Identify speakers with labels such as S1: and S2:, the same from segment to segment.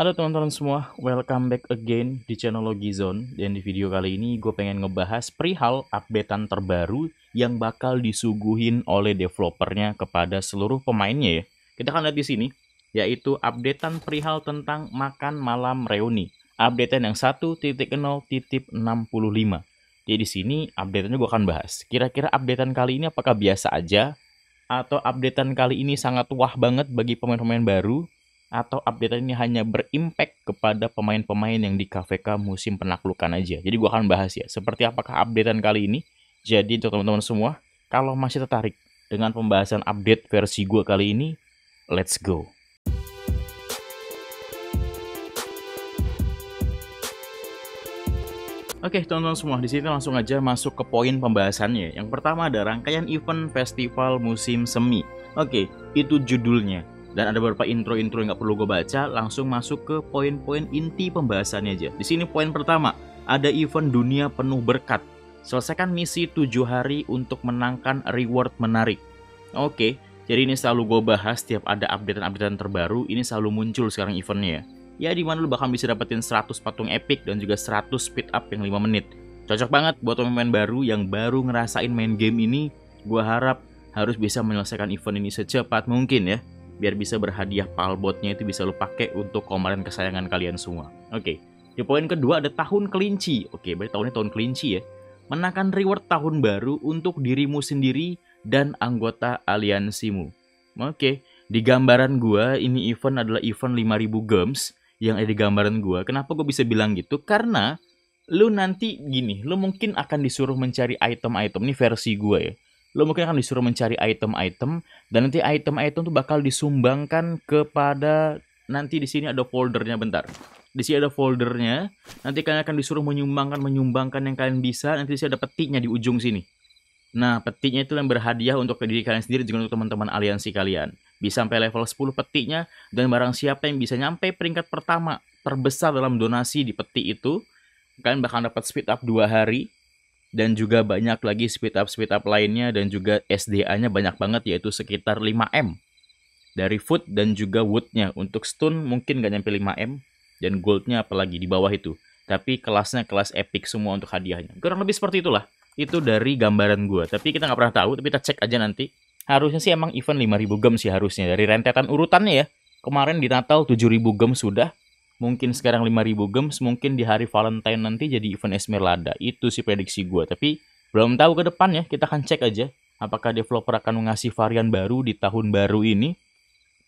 S1: Halo teman-teman semua, welcome back again di channel Logizone Dan di video kali ini gue pengen ngebahas perihal updatean terbaru Yang bakal disuguhin oleh developernya kepada seluruh pemainnya ya Kita akan lihat di sini Yaitu updatean perihal tentang makan malam reuni Updatean yang 1.0.65 Jadi di sini updateannya gue akan bahas Kira-kira updatean kali ini apakah biasa aja? Atau updatean kali ini sangat wah banget bagi pemain-pemain baru atau update ini hanya berimpact kepada pemain-pemain yang di KVK musim penaklukan aja. Jadi gua akan bahas ya, seperti apakah updatean kali ini. Jadi untuk teman-teman semua, kalau masih tertarik dengan pembahasan update versi gua kali ini, let's go. Oke, teman-teman semua, di sini langsung aja masuk ke poin pembahasannya. Yang pertama ada rangkaian event festival musim semi. Oke, itu judulnya dan ada beberapa intro-intro yang nggak perlu gue baca langsung masuk ke poin-poin inti pembahasannya aja di sini poin pertama ada event dunia penuh berkat selesaikan misi 7 hari untuk menangkan reward menarik oke jadi ini selalu gue bahas setiap ada updatean-updatean terbaru ini selalu muncul sekarang eventnya ya, ya di mana lu bakal bisa dapetin 100 patung epic dan juga 100 speed up yang 5 menit cocok banget buat pemain baru yang baru ngerasain main game ini gue harap harus bisa menyelesaikan event ini secepat mungkin ya biar bisa berhadiah palbotnya itu bisa lo pakai untuk komaren kesayangan kalian semua. Oke, okay. di poin kedua ada tahun kelinci. Oke, okay, berarti tahunnya tahun kelinci ya. Menangkan reward tahun baru untuk dirimu sendiri dan anggota aliansimu. Oke, okay. di gambaran gua ini event adalah event 5000 gems yang ada di gambaran gua. Kenapa gue bisa bilang gitu? Karena lu nanti gini, lu mungkin akan disuruh mencari item-item ini versi gua ya lo mungkin akan disuruh mencari item-item dan nanti item-item tuh bakal disumbangkan kepada nanti di sini ada foldernya bentar di sini ada foldernya nanti kalian akan disuruh menyumbangkan menyumbangkan yang kalian bisa nanti di sini ada petinya di ujung sini nah petinya itu yang berhadiah untuk diri kalian sendiri juga untuk teman-teman aliansi kalian bisa sampai level 10 petinya dan barang siapa yang bisa nyampe peringkat pertama terbesar dalam donasi di peti itu kalian bakal dapat speed up dua hari dan juga banyak lagi speed up speed up lainnya dan juga SDA-nya banyak banget yaitu sekitar 5M dari foot dan juga woodnya untuk stone mungkin nggak nyampe 5M dan goldnya apalagi di bawah itu tapi kelasnya kelas epic semua untuk hadiahnya kurang lebih seperti itulah itu dari gambaran gue tapi kita nggak pernah tahu tapi kita cek aja nanti harusnya sih emang event 5000 gem sih harusnya dari rentetan urutannya ya kemarin di Natal 7000 gem sudah mungkin sekarang 5000 gems mungkin di hari Valentine nanti jadi event Esmeralda itu sih prediksi gue tapi belum tahu ke depan ya kita akan cek aja apakah developer akan ngasih varian baru di tahun baru ini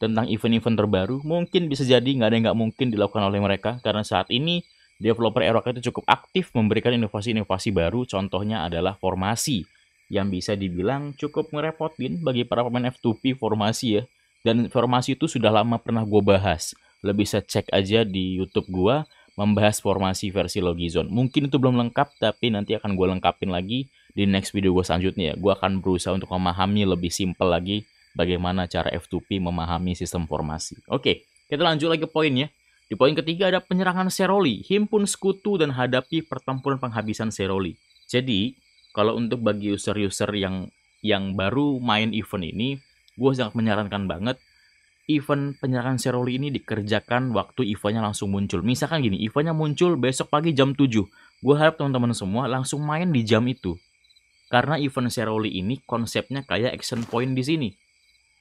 S1: tentang event-event terbaru mungkin bisa jadi nggak ada yang nggak mungkin dilakukan oleh mereka karena saat ini developer Eropa itu cukup aktif memberikan inovasi-inovasi baru contohnya adalah formasi yang bisa dibilang cukup ngerepotin bagi para pemain F2P formasi ya dan formasi itu sudah lama pernah gue bahas lo bisa cek aja di YouTube gua membahas formasi versi Logizone. Mungkin itu belum lengkap, tapi nanti akan gue lengkapin lagi di next video gua selanjutnya. gua akan berusaha untuk memahami lebih simpel lagi bagaimana cara F2P memahami sistem formasi. Oke, kita lanjut lagi ke poinnya. Di poin ketiga ada penyerangan Seroli, himpun sekutu dan hadapi pertempuran penghabisan Seroli. Jadi, kalau untuk bagi user-user yang yang baru main event ini, gue sangat menyarankan banget event penyerangan Seroli ini dikerjakan waktu eventnya langsung muncul. Misalkan gini, eventnya muncul besok pagi jam 7. Gue harap teman-teman semua langsung main di jam itu. Karena event Seroli ini konsepnya kayak action point di sini.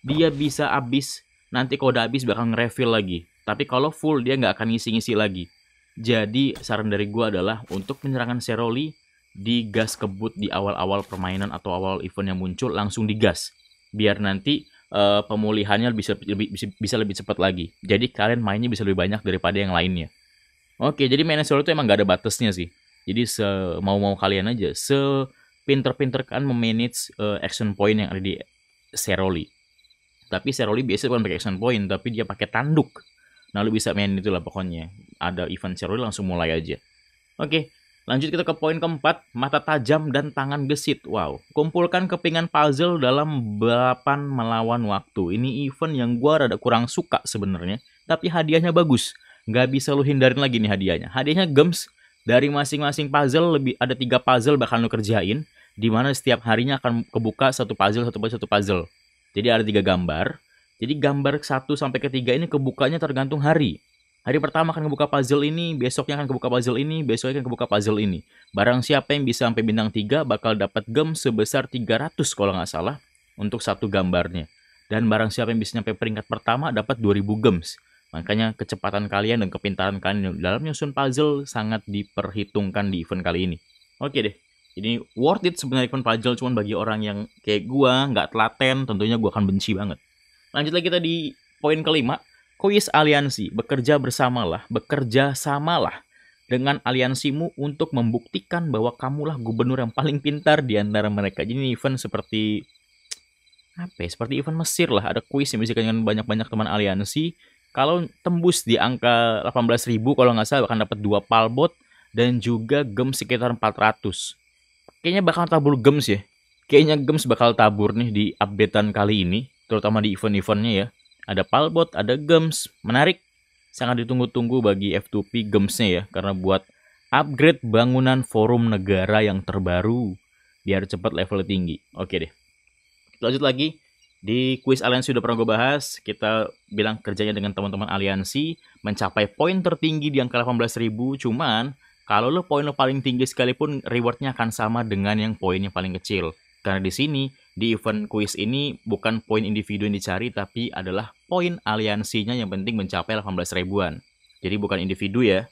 S1: Dia bisa habis, nanti kalau udah habis bakal nge-refill lagi. Tapi kalau full dia nggak akan ngisi-ngisi lagi. Jadi saran dari gue adalah untuk penyerangan Seroli di gas kebut di awal-awal permainan atau awal event yang muncul langsung digas. Biar nanti uh, pemulihannya bisa lebih, bisa lebih cepat lagi. Jadi kalian mainnya bisa lebih banyak daripada yang lainnya. Oke, jadi mainan solo itu emang gak ada batasnya sih. Jadi mau mau kalian aja, sepinter-pinter kan memanage uh, action point yang ada di Seroli. Tapi Seroli biasanya bukan pakai action point, tapi dia pakai tanduk. Nah, lu bisa main itu lah pokoknya. Ada event Seroli langsung mulai aja. Oke, Lanjut kita ke poin keempat, mata tajam dan tangan gesit. Wow, kumpulkan kepingan puzzle dalam balapan melawan waktu. Ini event yang gua rada kurang suka sebenarnya, tapi hadiahnya bagus. Gak bisa lu hindarin lagi nih hadiahnya. Hadiahnya gems dari masing-masing puzzle lebih ada tiga puzzle bakal lu kerjain, di mana setiap harinya akan kebuka satu puzzle, satu puzzle, satu puzzle. Jadi ada tiga gambar. Jadi gambar satu sampai ketiga ini kebukanya tergantung hari. Hari pertama akan kebuka puzzle ini, besoknya akan kebuka puzzle ini, besoknya akan kebuka puzzle ini. Barang siapa yang bisa sampai bintang 3 bakal dapat gem sebesar 300 kalau nggak salah untuk satu gambarnya. Dan barang siapa yang bisa sampai peringkat pertama dapat 2000 gems. Makanya kecepatan kalian dan kepintaran kalian dalam nyusun puzzle sangat diperhitungkan di event kali ini. Oke deh, ini worth it sebenarnya event puzzle cuman bagi orang yang kayak gua nggak telaten tentunya gua akan benci banget. Lanjut lagi kita di poin kelima, Kuis aliansi, bekerja bersamalah, bekerja samalah dengan aliansimu untuk membuktikan bahwa kamulah gubernur yang paling pintar di antara mereka. Jadi ini event seperti apa ya? Seperti event Mesir lah, ada kuis yang bisa dengan banyak-banyak teman aliansi. Kalau tembus di angka 18.000 kalau nggak salah akan dapat dua palbot dan juga gem sekitar 400. Kayaknya bakal tabur gems ya. Kayaknya gems bakal tabur nih di updatean kali ini, terutama di event-eventnya ya ada Palbot, ada Gems. Menarik. Sangat ditunggu-tunggu bagi F2P Gemsnya ya. Karena buat upgrade bangunan forum negara yang terbaru. Biar cepat level tinggi. Oke deh. Lanjut lagi. Di kuis aliansi sudah pernah gue bahas, kita bilang kerjanya dengan teman-teman aliansi mencapai poin tertinggi di angka 18.000, cuman kalau lo poin lo paling tinggi sekalipun rewardnya akan sama dengan yang poinnya paling kecil. Karena di sini di event kuis hmm. ini bukan poin individu yang dicari tapi adalah poin aliansinya yang penting mencapai 18 ribuan. Jadi bukan individu ya.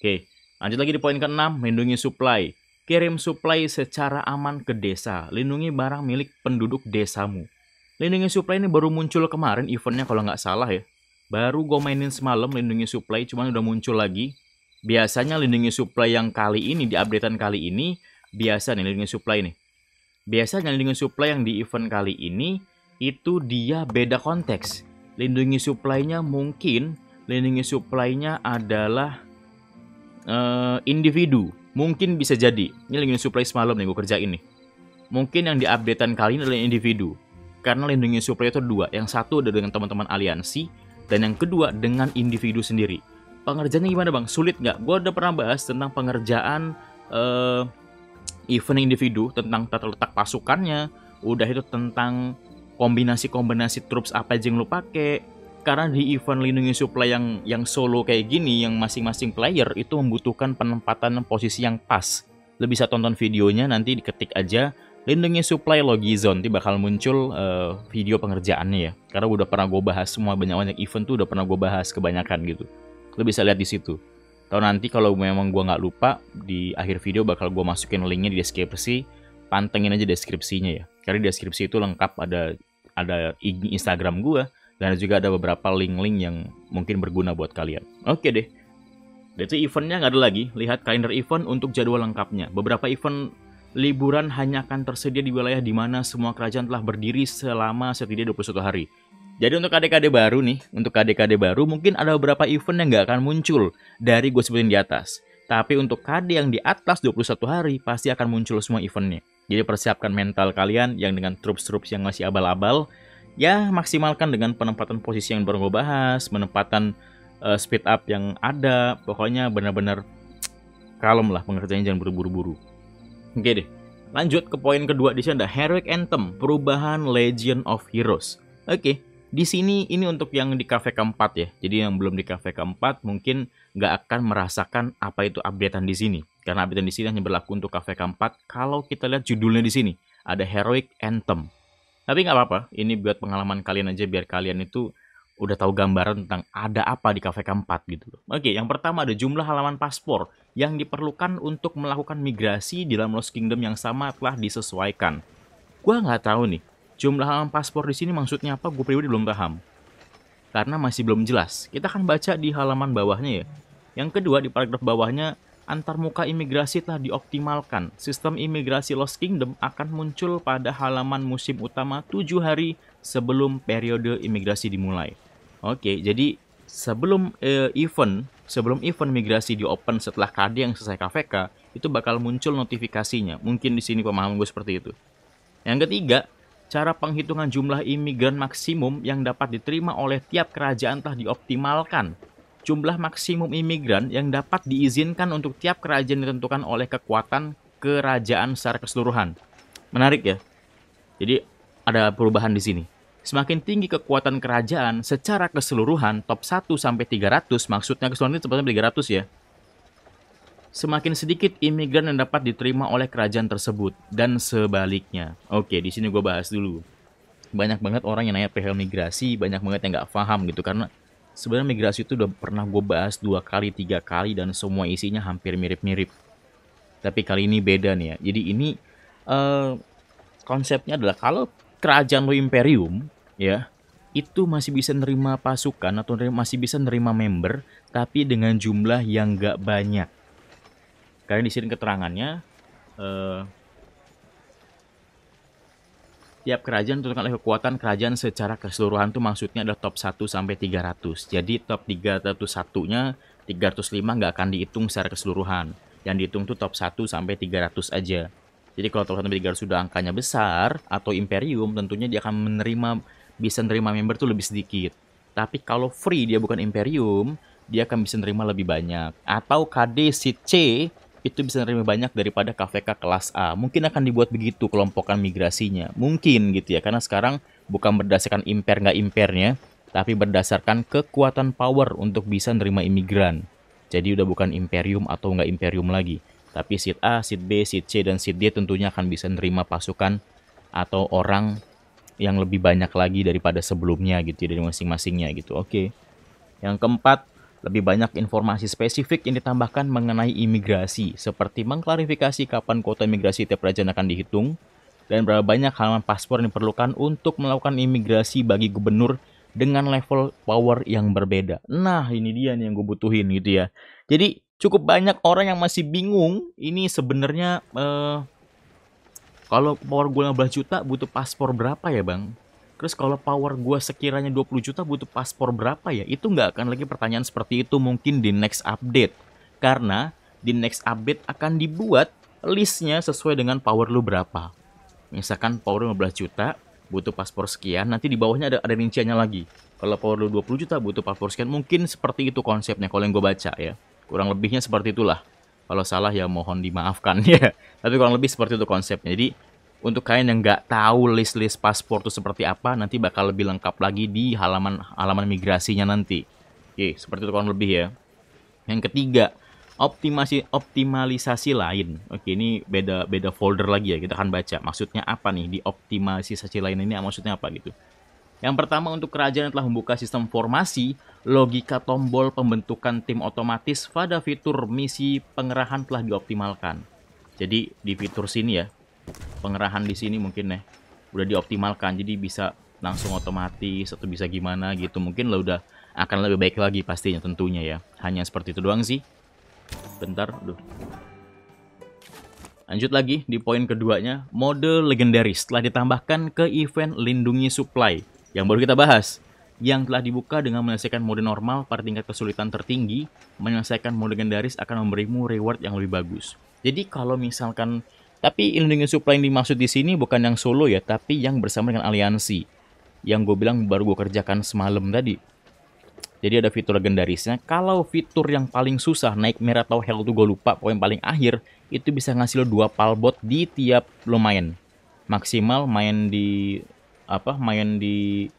S1: Oke, lanjut lagi di poin ke-6, melindungi supply. Kirim supply secara aman ke desa, lindungi barang milik penduduk desamu. Lindungi supply ini baru muncul kemarin eventnya kalau nggak salah ya. Baru gue mainin semalam lindungi supply cuman udah muncul lagi. Biasanya lindungi supply yang kali ini, di updatean kali ini, biasa nih lindungi supply nih Biasanya lindungi supply yang di event kali ini itu dia beda konteks. Lindungi supply-nya mungkin lindungi supply-nya adalah uh, individu. Mungkin bisa jadi. Ini lindungi supply semalam nih gue kerjain nih. Mungkin yang diupdatean kali ini adalah individu. Karena lindungi supply itu dua. Yang satu ada dengan teman-teman aliansi dan yang kedua dengan individu sendiri. Pengerjaannya gimana bang? Sulit nggak? Gue udah pernah bahas tentang pengerjaan uh, event individu tentang tata letak pasukannya, udah itu tentang kombinasi-kombinasi troops apa aja yang lu pake Karena di event lindungi supply yang yang solo kayak gini, yang masing-masing player itu membutuhkan penempatan posisi yang pas. lu bisa tonton videonya nanti diketik aja lindungi supply logi zone. nanti bakal muncul uh, video pengerjaannya ya. Karena udah pernah gue bahas semua banyak-banyak event tuh udah pernah gue bahas kebanyakan gitu. lu bisa lihat di situ. Atau nanti kalau memang gue nggak lupa, di akhir video bakal gue masukin linknya di deskripsi. Pantengin aja deskripsinya ya. Karena di deskripsi itu lengkap ada ada Instagram gue. Dan juga ada beberapa link-link yang mungkin berguna buat kalian. Oke deh. Jadi eventnya nggak ada lagi. Lihat kalender event untuk jadwal lengkapnya. Beberapa event liburan hanya akan tersedia di wilayah di mana semua kerajaan telah berdiri selama setidaknya 21 hari. Jadi untuk KD-KD baru nih, untuk KD-KD baru mungkin ada beberapa event yang nggak akan muncul dari gue sebutin di atas. Tapi untuk KD yang di atas 21 hari pasti akan muncul semua eventnya. Jadi persiapkan mental kalian yang dengan troops-troops yang masih abal-abal. Ya maksimalkan dengan penempatan posisi yang baru gue bahas, penempatan uh, speed up yang ada. Pokoknya benar-benar kalem lah pengertiannya jangan buru-buru. buru Oke deh, lanjut ke poin kedua di sini ada Heroic Anthem, perubahan Legend of Heroes. Oke, okay. Di sini ini untuk yang di cafe keempat ya. Jadi yang belum di cafe keempat mungkin nggak akan merasakan apa itu updatean di sini. Karena updatean di sini hanya berlaku untuk cafe keempat. Kalau kita lihat judulnya di sini ada Heroic Anthem. Tapi nggak apa-apa, ini buat pengalaman kalian aja biar kalian itu udah tahu gambaran tentang ada apa di kafe keempat gitu loh. Oke, yang pertama ada jumlah halaman paspor yang diperlukan untuk melakukan migrasi di dalam Lost Kingdom yang sama telah disesuaikan. Gua nggak tahu nih, Jumlah halaman paspor di sini maksudnya apa? Gue pribadi belum paham. Karena masih belum jelas. Kita akan baca di halaman bawahnya ya. Yang kedua di paragraf bawahnya antar muka imigrasi telah dioptimalkan. Sistem imigrasi Lost Kingdom akan muncul pada halaman musim utama 7 hari sebelum periode imigrasi dimulai. Oke, jadi sebelum eh, event, sebelum event migrasi di open setelah KD yang selesai KVK, itu bakal muncul notifikasinya. Mungkin di sini pemahaman gue seperti itu. Yang ketiga, cara penghitungan jumlah imigran maksimum yang dapat diterima oleh tiap kerajaan telah dioptimalkan. Jumlah maksimum imigran yang dapat diizinkan untuk tiap kerajaan ditentukan oleh kekuatan kerajaan secara keseluruhan. Menarik ya. Jadi ada perubahan di sini. Semakin tinggi kekuatan kerajaan secara keseluruhan top 1 sampai 300 maksudnya keseluruhan itu sebetulnya 300 ya semakin sedikit imigran yang dapat diterima oleh kerajaan tersebut dan sebaliknya. Oke, di sini gue bahas dulu. Banyak banget orang yang nanya perihal migrasi, banyak banget yang nggak paham gitu karena sebenarnya migrasi itu udah pernah gue bahas dua kali, tiga kali dan semua isinya hampir mirip-mirip. Tapi kali ini beda nih ya. Jadi ini uh, konsepnya adalah kalau kerajaan lo imperium ya itu masih bisa nerima pasukan atau masih bisa nerima member tapi dengan jumlah yang gak banyak kalian di sini keterangannya eh, tiap kerajaan tentukan oleh kekuatan kerajaan secara keseluruhan itu maksudnya adalah top 1 sampai 300. Jadi top 301-nya 305 nggak akan dihitung secara keseluruhan. Yang dihitung tuh top 1 sampai 300 aja. Jadi kalau top 1 sampai 300 sudah angkanya besar atau imperium tentunya dia akan menerima bisa menerima member tuh lebih sedikit. Tapi kalau free dia bukan imperium, dia akan bisa menerima lebih banyak. Atau KD si C itu bisa nerima banyak daripada KVK kelas A. Mungkin akan dibuat begitu kelompokan migrasinya. Mungkin gitu ya, karena sekarang bukan berdasarkan imper nggak impernya, tapi berdasarkan kekuatan power untuk bisa nerima imigran. Jadi udah bukan imperium atau nggak imperium lagi. Tapi seat A, seat B, seat C, dan seat D tentunya akan bisa nerima pasukan atau orang yang lebih banyak lagi daripada sebelumnya gitu ya, dari masing-masingnya gitu. Oke. Okay. Yang keempat, lebih banyak informasi spesifik yang ditambahkan mengenai imigrasi, seperti mengklarifikasi kapan kuota imigrasi tiap raja akan dihitung, dan berapa banyak halaman paspor yang diperlukan untuk melakukan imigrasi bagi gubernur dengan level power yang berbeda. Nah, ini dia nih yang gue butuhin gitu ya. Jadi, cukup banyak orang yang masih bingung ini sebenarnya Uh, kalau power gue 15 juta butuh paspor berapa ya, Bang? Terus kalau power gue sekiranya 20 juta butuh paspor berapa ya? Itu nggak akan lagi pertanyaan seperti itu mungkin di next update. Karena di next update akan dibuat listnya sesuai dengan power lu berapa. Misalkan power 15 juta, butuh paspor sekian, nanti di bawahnya ada, ada rinciannya lagi. Kalau power lu 20 juta butuh paspor sekian, mungkin seperti itu konsepnya kalau yang gue baca ya. Kurang lebihnya seperti itulah. Kalau salah ya mohon dimaafkan ya. Tapi kurang lebih seperti itu konsepnya. Jadi untuk kalian yang nggak tahu list-list paspor itu seperti apa, nanti bakal lebih lengkap lagi di halaman halaman migrasinya nanti. Oke, seperti itu kurang lebih ya. Yang ketiga, optimasi optimalisasi lain. Oke, ini beda beda folder lagi ya, kita akan baca. Maksudnya apa nih di optimalisasi lain ini maksudnya apa gitu. Yang pertama untuk kerajaan telah membuka sistem formasi, logika tombol pembentukan tim otomatis pada fitur misi pengerahan telah dioptimalkan. Jadi di fitur sini ya, pengerahan di sini mungkin ya udah dioptimalkan jadi bisa langsung otomatis atau bisa gimana gitu mungkin lah udah akan lebih baik lagi pastinya tentunya ya hanya seperti itu doang sih bentar duh lanjut lagi di poin keduanya mode legendaris telah ditambahkan ke event lindungi supply yang baru kita bahas yang telah dibuka dengan menyelesaikan mode normal pada tingkat kesulitan tertinggi menyelesaikan mode legendaris akan memberimu reward yang lebih bagus jadi kalau misalkan tapi Indonesian Supply yang dimaksud di sini bukan yang solo ya, tapi yang bersama dengan aliansi. Yang gue bilang baru gue kerjakan semalam tadi. Jadi ada fitur legendarisnya. Kalau fitur yang paling susah, naik merah atau hell tuh gue lupa, poin paling akhir, itu bisa ngasih lo dua palbot di tiap lo main. Maksimal main di apa main di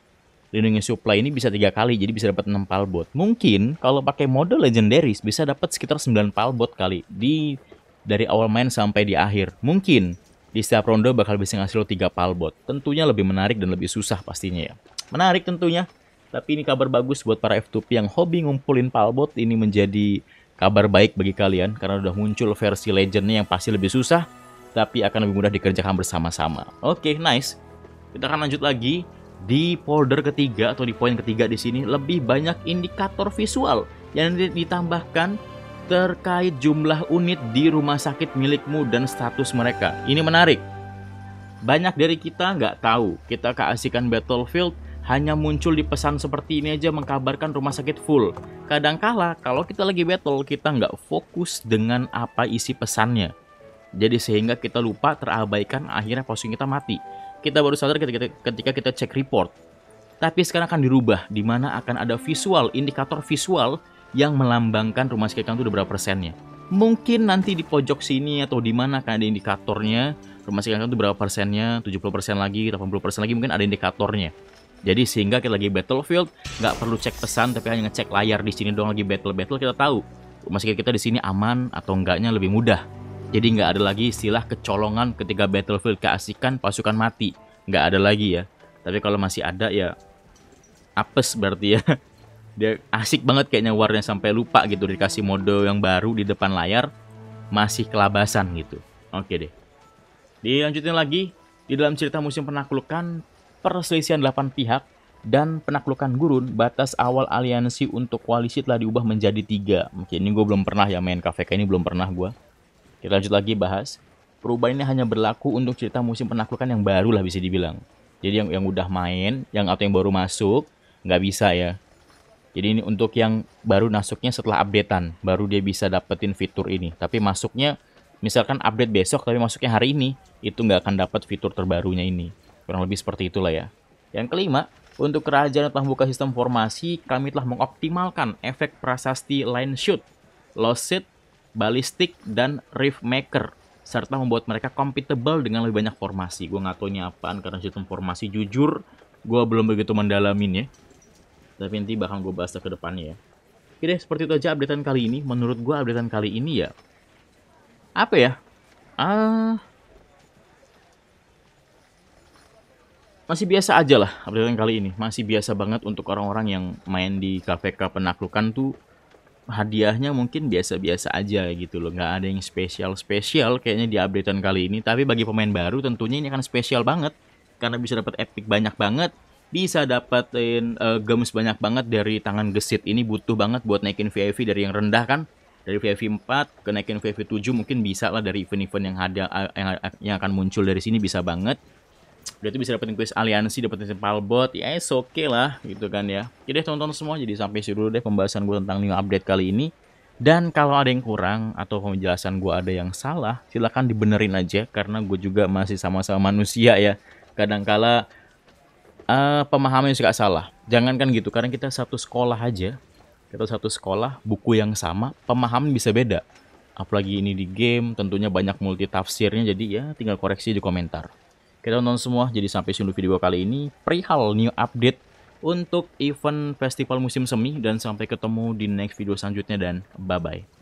S1: lindungi supply ini bisa tiga kali jadi bisa dapat 6 palbot mungkin kalau pakai mode legendaris bisa dapat sekitar 9 palbot kali di dari awal main sampai di akhir. Mungkin di setiap ronde bakal bisa ngasih lo 3 palbot. Tentunya lebih menarik dan lebih susah pastinya ya. Menarik tentunya. Tapi ini kabar bagus buat para F2P yang hobi ngumpulin palbot. Ini menjadi kabar baik bagi kalian karena udah muncul versi legendnya yang pasti lebih susah tapi akan lebih mudah dikerjakan bersama-sama. Oke, okay, nice. Kita akan lanjut lagi di folder ketiga atau di poin ketiga di sini lebih banyak indikator visual yang ditambahkan terkait jumlah unit di rumah sakit milikmu dan status mereka. Ini menarik. Banyak dari kita nggak tahu, kita keasikan Battlefield hanya muncul di pesan seperti ini aja mengkabarkan rumah sakit full. Kadangkala kalau kita lagi battle, kita nggak fokus dengan apa isi pesannya. Jadi sehingga kita lupa terabaikan akhirnya posting kita mati. Kita baru sadar ketika, kita cek report. Tapi sekarang akan dirubah, di mana akan ada visual, indikator visual yang melambangkan rumah kamu itu berapa persennya. Mungkin nanti di pojok sini atau di mana akan ada indikatornya rumah kamu itu berapa persennya, 70 persen lagi, 80 persen lagi mungkin ada indikatornya. Jadi sehingga kita lagi battlefield nggak perlu cek pesan tapi hanya ngecek layar di sini doang lagi battle-battle kita tahu rumah sakit kita di sini aman atau enggaknya lebih mudah. Jadi nggak ada lagi istilah kecolongan ketika battlefield keasikan pasukan mati. Nggak ada lagi ya. Tapi kalau masih ada ya apes berarti ya. dia asik banget kayaknya warnanya sampai lupa gitu dikasih mode yang baru di depan layar masih kelabasan gitu oke deh dilanjutin lagi di dalam cerita musim penaklukan perselisihan 8 pihak dan penaklukan gurun batas awal aliansi untuk koalisi telah diubah menjadi tiga mungkin ini gue belum pernah ya main KVK ini belum pernah gue kita lanjut lagi bahas perubahan ini hanya berlaku untuk cerita musim penaklukan yang baru lah bisa dibilang jadi yang yang udah main yang atau yang baru masuk nggak bisa ya jadi ini untuk yang baru masuknya setelah updatean, baru dia bisa dapetin fitur ini. Tapi masuknya misalkan update besok tapi masuknya hari ini, itu nggak akan dapat fitur terbarunya ini. Kurang lebih seperti itulah ya. Yang kelima, untuk kerajaan telah membuka sistem formasi, kami telah mengoptimalkan efek prasasti line shoot, lost seat, ballistic, dan rift maker serta membuat mereka compatible dengan lebih banyak formasi. Gue nggak tahu ini apaan karena sistem formasi jujur gue belum begitu mendalamin ya tapi nanti bakal gue bahas ke depannya ya. Oke deh, seperti itu aja updatean kali ini. Menurut gue updatean kali ini ya, apa ya? Ah, uh, masih biasa aja lah updatean kali ini. Masih biasa banget untuk orang-orang yang main di KPK penaklukan tuh hadiahnya mungkin biasa-biasa aja gitu loh. Nggak ada yang spesial-spesial kayaknya di updatean kali ini. Tapi bagi pemain baru tentunya ini akan spesial banget. Karena bisa dapat epic banyak banget bisa dapetin uh, gems banyak banget dari tangan gesit ini butuh banget buat naikin VIP dari yang rendah kan dari VIP 4 ke naikin VIP 7 mungkin bisa lah dari event-event yang ada yang, yang akan muncul dari sini bisa banget udah itu bisa dapetin quest aliansi dapetin simpal bot ya yes, oke okay lah gitu kan ya jadi tonton semua jadi sampai situ dulu deh pembahasan gue tentang new update kali ini dan kalau ada yang kurang atau penjelasan gue ada yang salah silahkan dibenerin aja karena gue juga masih sama-sama manusia ya kadangkala -kadang uh, pemahaman yang suka salah. Jangankan gitu, karena kita satu sekolah aja, kita satu sekolah, buku yang sama, pemahaman bisa beda. Apalagi ini di game, tentunya banyak multi tafsirnya, jadi ya tinggal koreksi di komentar. Kita nonton semua, jadi sampai sini video kali ini. Perihal new update untuk event festival musim semi, dan sampai ketemu di next video selanjutnya, dan bye-bye.